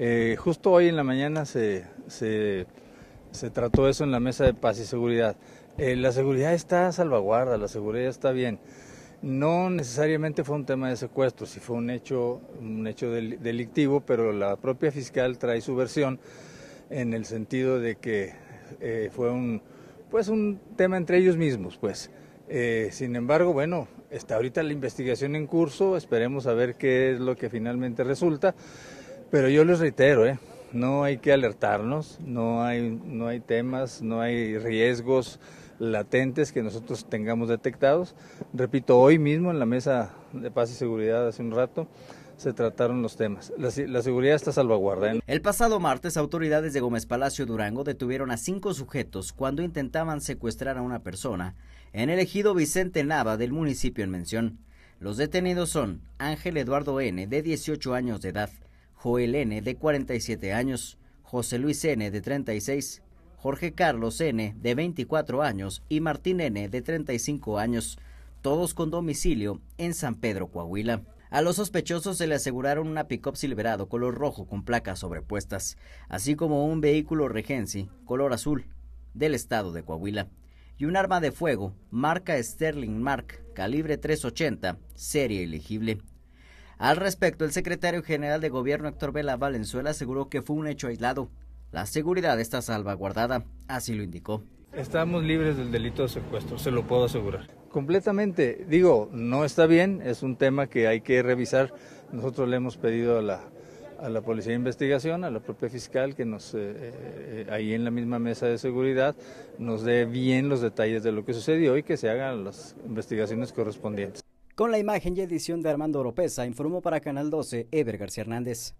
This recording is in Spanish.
Eh, justo hoy en la mañana se, se, trató eso en la mesa de paz y seguridad. Eh, la seguridad está salvaguarda, la seguridad está bien. No necesariamente fue un tema de secuestro, si fue un hecho, un hecho delictivo, pero la propia fiscal trae su versión en el sentido de que eh, fue un, pues un tema entre ellos mismos, pues. sin embargo, bueno, está ahorita la investigación en curso, esperemos a ver qué es lo que finalmente resulta. Pero yo les reitero, ¿eh? no hay que alertarnos, no hay, no hay temas, no hay riesgos latentes que nosotros tengamos detectados. Repito, hoy mismo en la mesa de paz y seguridad hace un rato se trataron los temas. La, seguridad está salvaguardada. ¿eh? El pasado martes, autoridades de Gómez Palacio Durango detuvieron a cinco sujetos cuando intentaban secuestrar a una persona en el ejido Vicente Nava del municipio en mención. Los detenidos son Ángel Eduardo N., de 18 años de edad, Joel N., de 47 años, José Luis N., de 36, Jorge Carlos N., de 24 años, y Martín N., de 35 años, todos con domicilio en San Pedro, Coahuila. A los sospechosos se le aseguraron una pick-up silverado color rojo con placas sobrepuestas, así como un vehículo Regency color azul del estado de Coahuila y un arma de fuego marca Sterling Mark calibre 380 serie ilegible. Al respecto, el secretario general de gobierno Héctor Vela Valenzuela aseguró que fue un hecho aislado. La seguridad está salvaguardada, así lo indicó. Estamos libres del delito de secuestro, se lo puedo asegurar. Completamente, digo, no está bien, es un tema que hay que revisar. Nosotros le hemos pedido a la, Policía de Investigación, a la propia fiscal, que nos, eh, eh, ahí en la misma mesa de seguridad, nos dé bien los detalles de lo que sucedió y que se hagan las investigaciones correspondientes. Con la imagen y edición de Armando Oropesa, informó para Canal 12 Ever García Hernández.